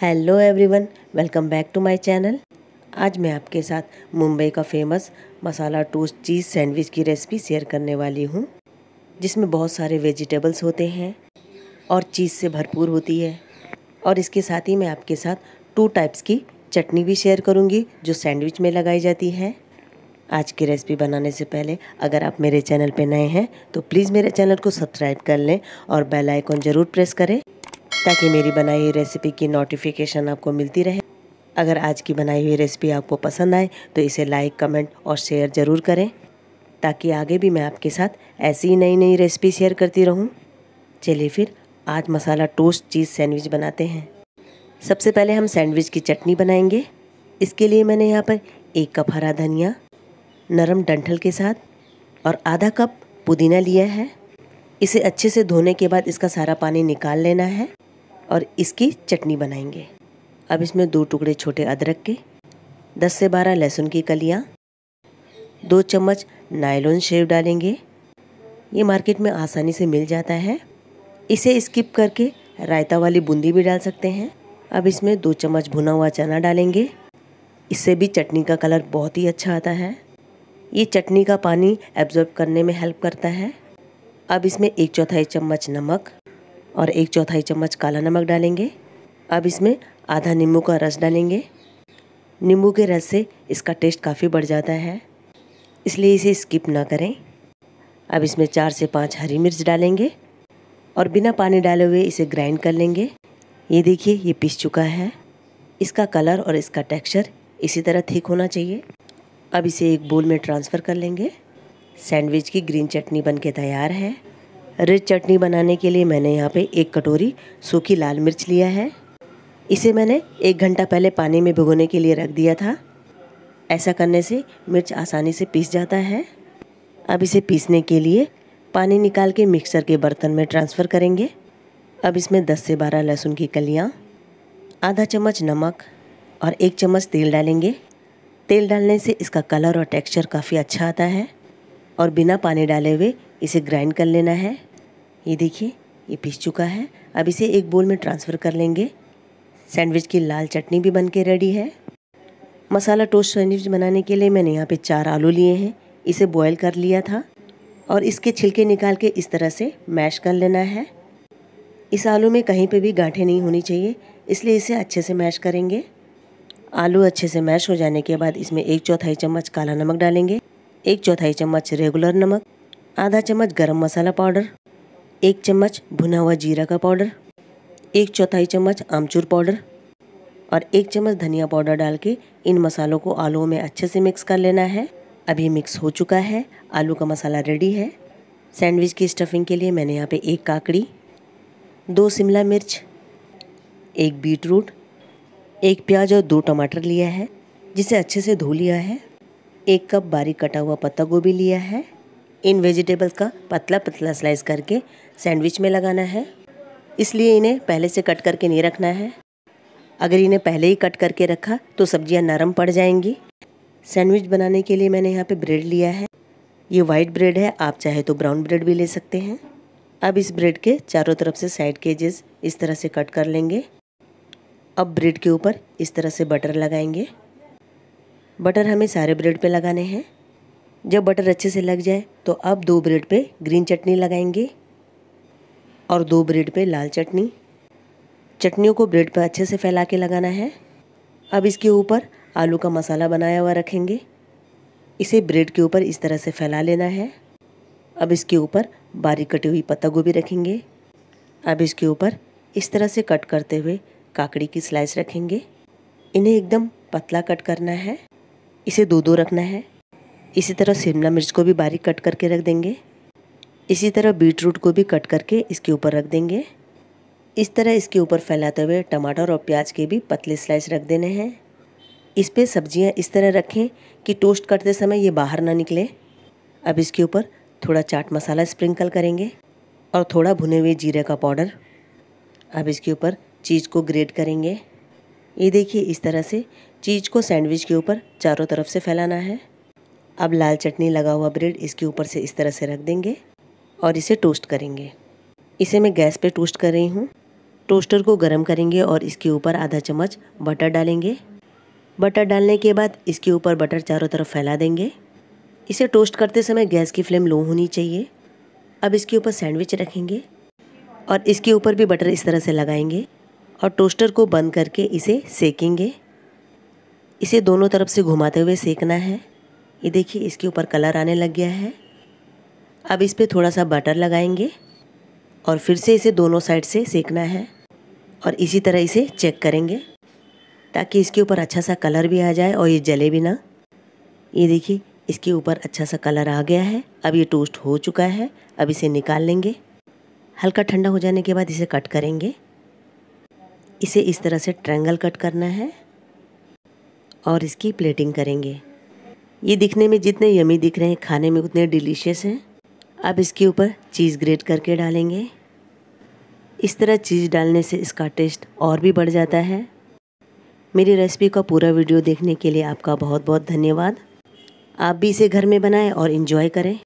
Hello everyone welcome back to my channel आज मैं आपके साथ मुंबई का famous masala toast cheese sandwich की रेसिपी शेयर करने वाली हूँ जिसमें बहुत सारे वेजिटेबल्स होते हैं और चीज़ से भरपूर होती है और इसके साथ ही मैं आपके साथ टू टाइप्स की चटनी भी शेयर करूँगी जो सैंडविच में लगाई जाती है आज की रेसिपी बनाने से पहले अगर आप मेरे चैनल पर नए हैं तो प्लीज़ मेरे चैनल को सब्सक्राइब कर लें और बेल आइकॉन ज़रूर प्रेस करें ताकि मेरी बनाई हुई रेसिपी की नोटिफिकेशन आपको मिलती रहे अगर आज की बनाई हुई रेसिपी आपको पसंद आए तो इसे लाइक कमेंट और शेयर ज़रूर करें ताकि आगे भी मैं आपके साथ ऐसी ही नई नई रेसिपी शेयर करती रहूं। चलिए फिर आज मसाला टोस्ट चीज़ सैंडविच बनाते हैं सबसे पहले हम सैंडविच की चटनी बनाएंगे इसके लिए मैंने यहाँ पर एक कप हरा धनिया नरम डंठल के साथ और आधा कप पुदीना लिया है इसे अच्छे से धोने के बाद इसका सारा पानी निकाल लेना है और इसकी चटनी बनाएंगे अब इसमें दो टुकड़े छोटे अदरक के दस से बारह लहसुन की कलियाँ दो चम्मच नायलोन शेव डालेंगे ये मार्केट में आसानी से मिल जाता है इसे स्किप करके रायता वाली बूंदी भी डाल सकते हैं अब इसमें दो चम्मच भुना हुआ चना डालेंगे इससे भी चटनी का कलर बहुत ही अच्छा आता है ये चटनी का पानी एब्जॉर्ब करने में हेल्प करता है अब इसमें एक चौथाई चम्मच नमक और एक चौथाई चम्मच काला नमक डालेंगे अब इसमें आधा नींबू का रस डालेंगे नींबू के रस से इसका टेस्ट काफ़ी बढ़ जाता है इसलिए इसे स्किप ना करें अब इसमें चार से पाँच हरी मिर्च डालेंगे और बिना पानी डाले हुए इसे ग्राइंड कर लेंगे ये देखिए ये पिस चुका है इसका कलर और इसका टेक्सचर इसी तरह ठीक होना चाहिए अब इसे एक बोल में ट्रांसफ़र कर लेंगे सैंडविच की ग्रीन चटनी बनके तैयार है रिच चटनी बनाने के लिए मैंने यहाँ पे एक कटोरी सूखी लाल मिर्च लिया है इसे मैंने एक घंटा पहले पानी में भिगोने के लिए रख दिया था ऐसा करने से मिर्च आसानी से पीस जाता है अब इसे पीसने के लिए पानी निकाल के मिक्सर के बर्तन में ट्रांसफ़र करेंगे अब इसमें 10 से 12 लहसुन की कलियाँ आधा चम्मच नमक और एक चम्मच तेल डालेंगे तेल डालने से इसका कलर और टेक्सचर काफ़ी अच्छा आता है और बिना पानी डाले हुए इसे ग्राइंड कर लेना है ये देखिए ये पीस चुका है अब इसे एक बोल में ट्रांसफ़र कर लेंगे सैंडविच की लाल चटनी भी बन के रेडी है मसाला टोस्ट सैंडविच बनाने के लिए मैंने यहाँ पे चार आलू लिए हैं इसे बॉयल कर लिया था और इसके छिलके निकाल के इस तरह से मैश कर लेना है इस आलू में कहीं पे भी गांठें नहीं होनी चाहिए इसलिए इसे अच्छे से मैश करेंगे आलू अच्छे से मैश हो जाने के बाद इसमें एक चौथाई चम्मच काला नमक डालेंगे एक चौथाई चम्मच रेगुलर नमक आधा चम्मच गरम मसाला पाउडर एक चम्मच भुना हुआ जीरा का पाउडर एक चौथाई चम्मच आमचूर पाउडर और एक चम्मच धनिया पाउडर डाल के इन मसालों को आलूओं में अच्छे से मिक्स कर लेना है अभी मिक्स हो चुका है आलू का मसाला रेडी है सैंडविच की स्टफिंग के लिए मैंने यहाँ पे एक काकड़ी दो शिमला मिर्च एक बीट रूट एक प्याज और दो टमाटर लिया है जिसे अच्छे से धो लिया है एक कप बारीक कटा हुआ पत्ता गोभी लिया है इन वेजिटेबल्स का पतला पतला स्लाइस करके सैंडविच में लगाना है इसलिए इन्हें पहले से कट करके नहीं रखना है अगर इन्हें पहले ही कट करके रखा तो सब्जियां नरम पड़ जाएंगी सैंडविच बनाने के लिए मैंने यहाँ पे ब्रेड लिया है ये वाइट ब्रेड है आप चाहे तो ब्राउन ब्रेड भी ले सकते हैं अब इस ब्रेड के चारों तरफ से साइड केजेस इस तरह से कट कर लेंगे अब ब्रेड के ऊपर इस तरह से बटर लगाएंगे बटर हमें सारे ब्रेड पे लगाने हैं जब बटर अच्छे से लग जाए तो अब दो ब्रेड पे ग्रीन चटनी लगाएंगे और दो ब्रेड पे लाल चटनी चटनियों को ब्रेड पर अच्छे से फैला के लगाना है अब इसके ऊपर आलू का मसाला बनाया हुआ रखेंगे इसे ब्रेड के ऊपर इस तरह से फैला लेना है अब इसके ऊपर बारीक कटी हुई पत्ता गोभी रखेंगे अब इसके ऊपर इस तरह से कट करते हुए काकड़ी की स्लाइस रखेंगे इन्हें एकदम पतला कट करना है इसे दो दो रखना है इसी तरह शिमला मिर्च को भी बारीक कट करके रख देंगे इसी तरह बीट रूट को भी कट करके इसके ऊपर रख देंगे इस तरह इसके ऊपर फैलाते हुए टमाटर और प्याज के भी पतले स्लाइस रख देने हैं इस पर सब्जियाँ इस तरह रखें कि टोस्ट करते समय ये बाहर ना निकले अब इसके ऊपर थोड़ा चाट मसाला स्प्रिंकल करेंगे और थोड़ा भुने हुए जीरे का पाउडर अब इसके ऊपर चीज़ को ग्रेट करेंगे ये देखिए इस तरह से चीज़ को सैंडविच के ऊपर चारों तरफ से फैलाना है अब लाल चटनी लगा हुआ ब्रेड इसके ऊपर से इस तरह से रख देंगे और इसे टोस्ट करेंगे इसे मैं गैस पे टोस्ट कर रही हूँ टोस्टर को गर्म करेंगे और इसके ऊपर आधा चम्मच बटर डालेंगे बटर डालने के बाद इसके ऊपर बटर चारों तरफ फैला देंगे इसे टोस्ट करते समय गैस की फ्लेम लो होनी चाहिए अब इसके ऊपर सैंडविच रखेंगे और इसके ऊपर भी बटर इस तरह से लगाएंगे और टोस्टर को बंद करके इसे सेकेंगे इसे दोनों तरफ से घुमाते हुए सेकना है ये देखिए इसके ऊपर कलर आने लग गया है अब इस पर थोड़ा सा बटर लगाएंगे और फिर से इसे दोनों साइड से सेकना है और इसी तरह इसे चेक करेंगे ताकि इसके ऊपर अच्छा सा कलर भी आ जाए और ये जले भी ना ये देखिए इसके ऊपर अच्छा सा कलर आ गया है अब ये टोस्ट हो चुका है अब इसे निकाल लेंगे हल्का ठंडा हो जाने के बाद इसे कट करेंगे इसे इस तरह से ट्रैंगल कट करना है और इसकी प्लेटिंग करेंगे ये दिखने में जितने यमी दिख रहे हैं खाने में उतने डिलीशियस हैं अब इसके ऊपर चीज़ ग्रेट करके डालेंगे इस तरह चीज़ डालने से इसका टेस्ट और भी बढ़ जाता है मेरी रेसिपी का पूरा वीडियो देखने के लिए आपका बहुत बहुत धन्यवाद आप भी इसे घर में बनाएं और इन्जॉय करें